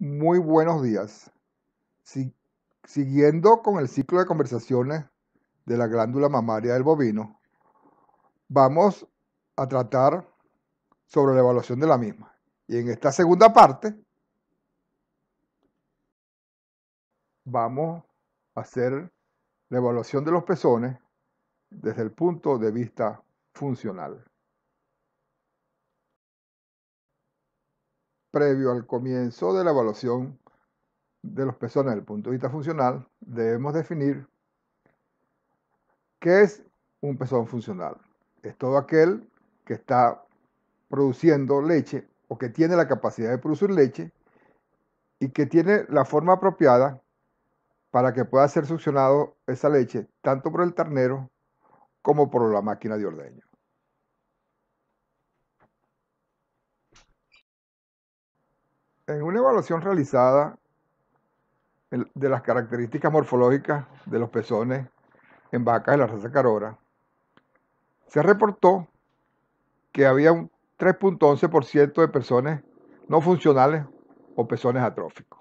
muy buenos días. siguiendo con el ciclo de conversaciones de la glándula mamaria del bovino, vamos a tratar sobre la evaluación de la misma. Y en esta segunda parte vamos a hacer la evaluación de los pezones desde el punto de vista funcional. previo al comienzo de la evaluación de los pezones desde el punto de vista funcional, debemos definir qué es un pezón funcional. Es todo aquel que está produciendo leche o que tiene la capacidad de producir leche y que tiene la forma apropiada para que pueda ser succionado esa leche tanto por el ternero como por la máquina de ordeño. En una evaluación realizada de las características morfológicas de los pezones en vacas de la raza carora, se reportó que había un 3.11% de pezones no funcionales o pezones atróficos,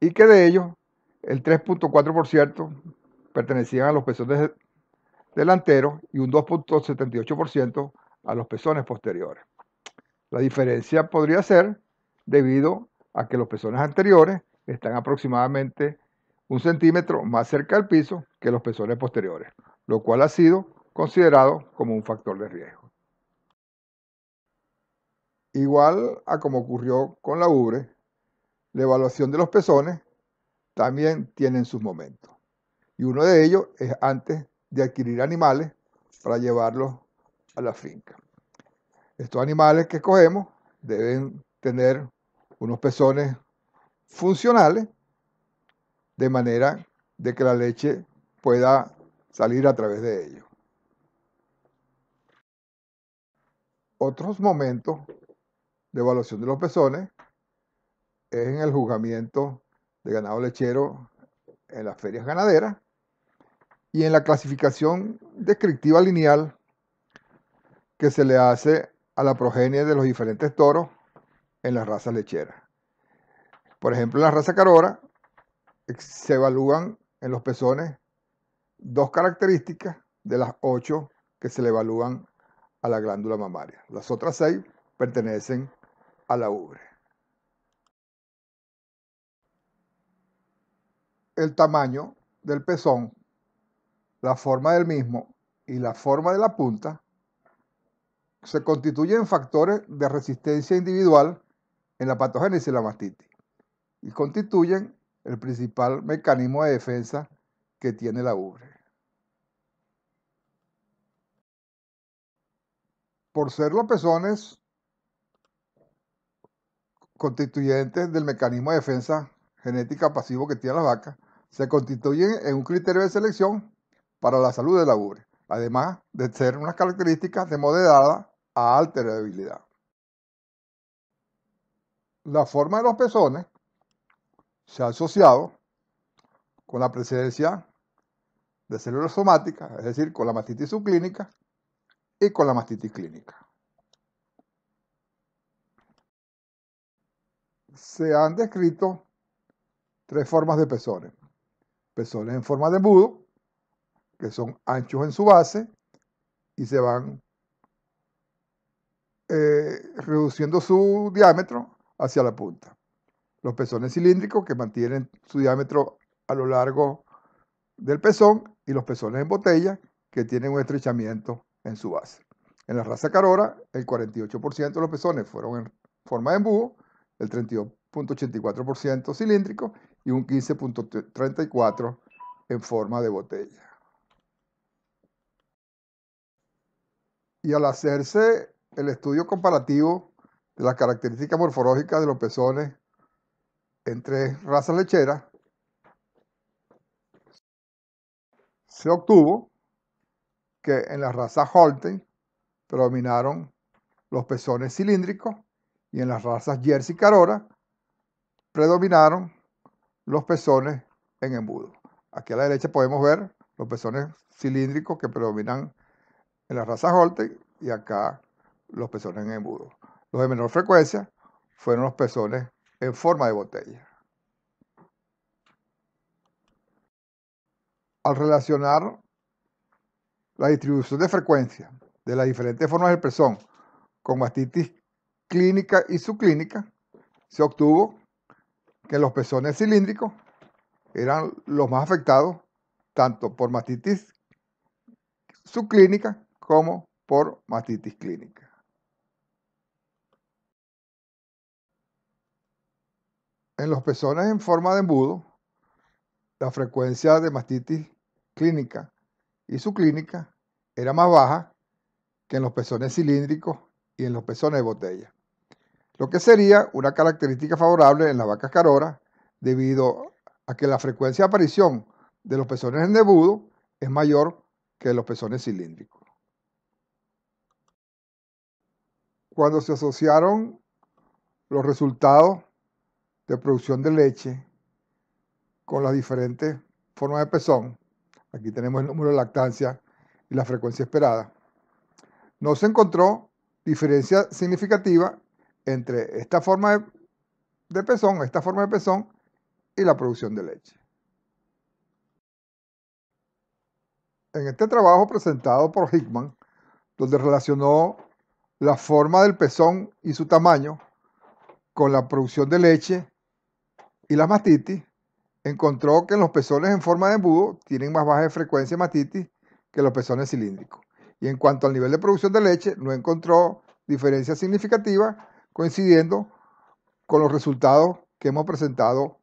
y que de ellos el 3.4% pertenecían a los pezones delanteros y un 2.78% a los pezones posteriores. La diferencia podría ser debido a que los pezones anteriores están aproximadamente un centímetro más cerca del piso que los pezones posteriores, lo cual ha sido considerado como un factor de riesgo. Igual a como ocurrió con la ubre, la evaluación de los pezones también tiene sus momentos. Y uno de ellos es antes de adquirir animales para llevarlos a la finca. Estos animales que escogemos deben tener unos pezones funcionales, de manera de que la leche pueda salir a través de ellos. Otros momentos de evaluación de los pezones es en el juzgamiento de ganado lechero en las ferias ganaderas y en la clasificación descriptiva lineal que se le hace a la progenie de los diferentes toros en las razas lecheras. Por ejemplo, en la raza carora se evalúan en los pezones dos características de las ocho que se le evalúan a la glándula mamaria. Las otras seis pertenecen a la ubre. El tamaño del pezón, la forma del mismo y la forma de la punta se constituyen factores de resistencia individual en la patogénesis de la mastitis y constituyen el principal mecanismo de defensa que tiene la ubre. Por ser los pezones constituyentes del mecanismo de defensa genética pasivo que tiene la vaca, se constituyen en un criterio de selección para la salud de la ubre, además de ser unas características de moderada a alta heredabilidad la forma de los pezones se ha asociado con la presencia de células somáticas, es decir, con la mastitis subclínica y con la mastitis clínica. Se han descrito tres formas de pezones. Pezones en forma de embudo, que son anchos en su base y se van eh, reduciendo su diámetro hacia la punta. Los pezones cilíndricos que mantienen su diámetro a lo largo del pezón y los pezones en botella que tienen un estrechamiento en su base. En la raza carora, el 48% de los pezones fueron en forma de embudo, el 32.84% cilíndrico y un 15.34% en forma de botella. Y al hacerse el estudio comparativo de las características morfológicas de los pezones entre razas lecheras, se obtuvo que en la raza Holstein predominaron los pezones cilíndricos y en las razas Jersey Carora predominaron los pezones en embudo. Aquí a la derecha podemos ver los pezones cilíndricos que predominan en la raza Holstein y acá los pezones en embudo. Los de menor frecuencia fueron los pezones en forma de botella. Al relacionar la distribución de frecuencia de las diferentes formas del pezón con mastitis clínica y subclínica, se obtuvo que los pezones cilíndricos eran los más afectados tanto por mastitis subclínica como por mastitis clínica. En los pezones en forma de embudo, la frecuencia de mastitis clínica y su clínica era más baja que en los pezones cilíndricos y en los pezones de botella, lo que sería una característica favorable en la vaca carora debido a que la frecuencia de aparición de los pezones en embudo es mayor que en los pezones cilíndricos. Cuando se asociaron los resultados de producción de leche con las diferentes formas de pezón. Aquí tenemos el número de lactancia y la frecuencia esperada. No se encontró diferencia significativa entre esta forma de, pezón, esta forma de pezón y la producción de leche. En este trabajo presentado por Hickman, donde relacionó la forma del pezón y su tamaño con la producción de leche y la mastitis, encontró que los pezones en forma de embudo tienen más baja frecuencia de matitis que los pezones cilíndricos. Y en cuanto al nivel de producción de leche, no encontró diferencia significativa, coincidiendo con los resultados que hemos presentado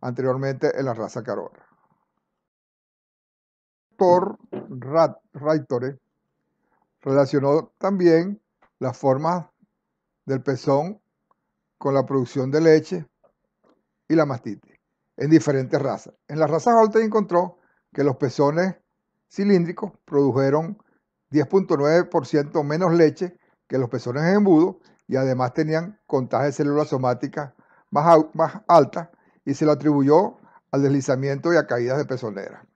anteriormente en la raza carona. Por Raitore relacionó también las formas del pezón con la producción de leche y la mastitis, en diferentes razas. En las razas altas encontró que los pezones cilíndricos produjeron 10.9% menos leche que los pezones en embudo y además tenían contagio de células somáticas más, más altas y se lo atribuyó al deslizamiento y a caídas de pezonera.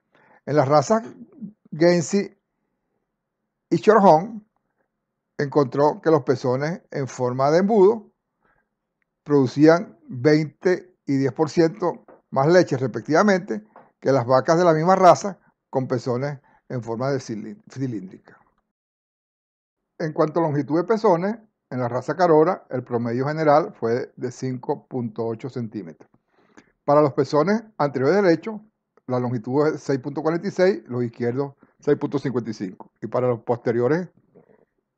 En las razas Gensi y Chorhon encontró que los pezones en forma de embudo producían 20 y 10% más leche respectivamente que las vacas de la misma raza con pezones en forma de cilíndrica. En cuanto a longitud de pezones, en la raza carora el promedio general fue de 5.8 centímetros. Para los pezones anteriores derechos, la longitud es 6.46, los izquierdos 6.55. Y para los posteriores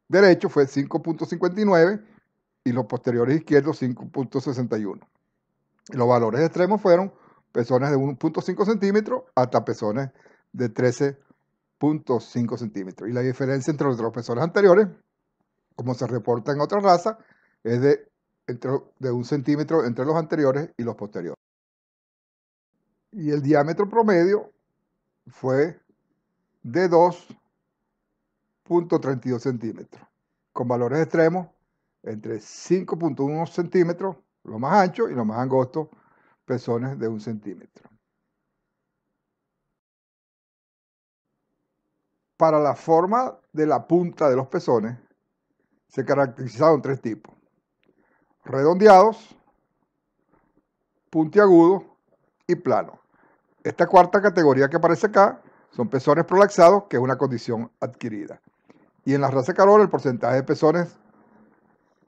derechos fue 5.59 y los posteriores izquierdos 5.61. Los valores extremos fueron pezones de 1.5 centímetros hasta pezones de 13.5 centímetros. Y la diferencia entre los pezones anteriores, como se reporta en otra raza, es de, entre, de un centímetro entre los anteriores y los posteriores. Y el diámetro promedio fue de 2.32 centímetros, con valores extremos entre 5.1 centímetros lo más ancho y lo más angosto, pezones de un centímetro. Para la forma de la punta de los pezones se caracterizaron tres tipos. Redondeados, puntiagudos y planos. Esta cuarta categoría que aparece acá son pezones prolaxados, que es una condición adquirida. Y en la raza calor, el porcentaje de pezones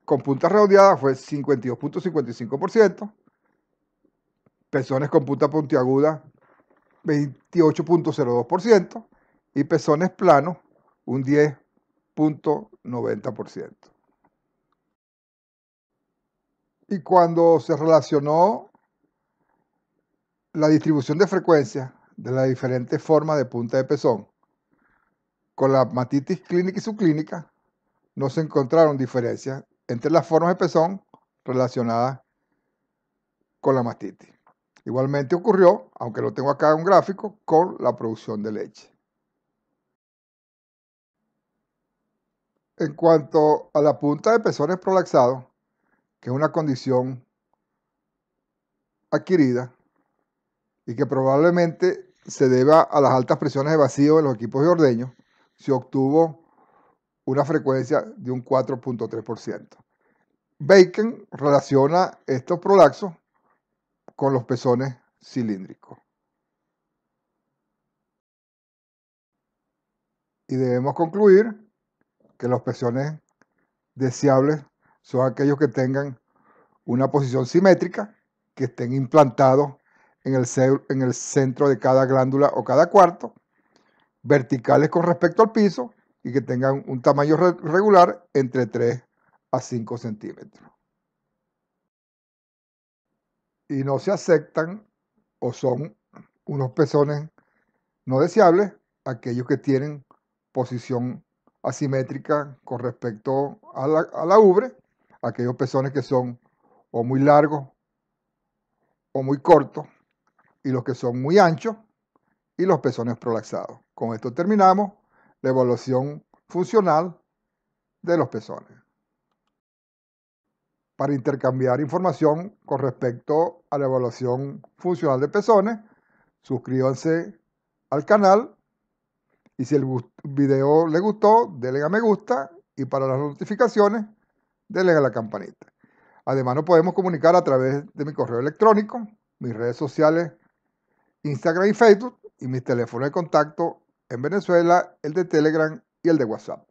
con puntas redondeadas fue 52.55%, pezones con punta puntiaguda 28.02% y pezones planos un 10.90%. Y cuando se relacionó la distribución de frecuencia de las diferentes formas de punta de pezón con la matitis clínica y subclínica, no se encontraron diferencias entre las formas de pezón relacionadas con la mastitis. Igualmente ocurrió, aunque lo tengo acá en un gráfico, con la producción de leche. En cuanto a la punta de pezones prolaxados, que es una condición adquirida y que probablemente se deba a las altas presiones de vacío de los equipos de ordeño, se obtuvo una frecuencia de un 4.3%. Bacon relaciona estos prolaxos con los pezones cilíndricos. Y debemos concluir que los pezones deseables son aquellos que tengan una posición simétrica, que estén implantados en el centro de cada glándula o cada cuarto, verticales con respecto al piso y que tengan un tamaño regular entre 3 a 5 centímetros. Y no se aceptan o son unos pezones no deseables aquellos que tienen posición asimétrica con respecto a la, a la ubre, aquellos pezones que son o muy largos o muy cortos, y los que son muy anchos, y los pezones prolaxados. Con esto terminamos la evaluación funcional de los pezones para intercambiar información con respecto a la evaluación funcional de pezones. Suscríbanse al canal y si el video le gustó, denle a me gusta y para las notificaciones, denle a la campanita. Además, nos podemos comunicar a través de mi correo electrónico, mis redes sociales, Instagram y Facebook y mis teléfonos de contacto en Venezuela, el de Telegram y el de WhatsApp.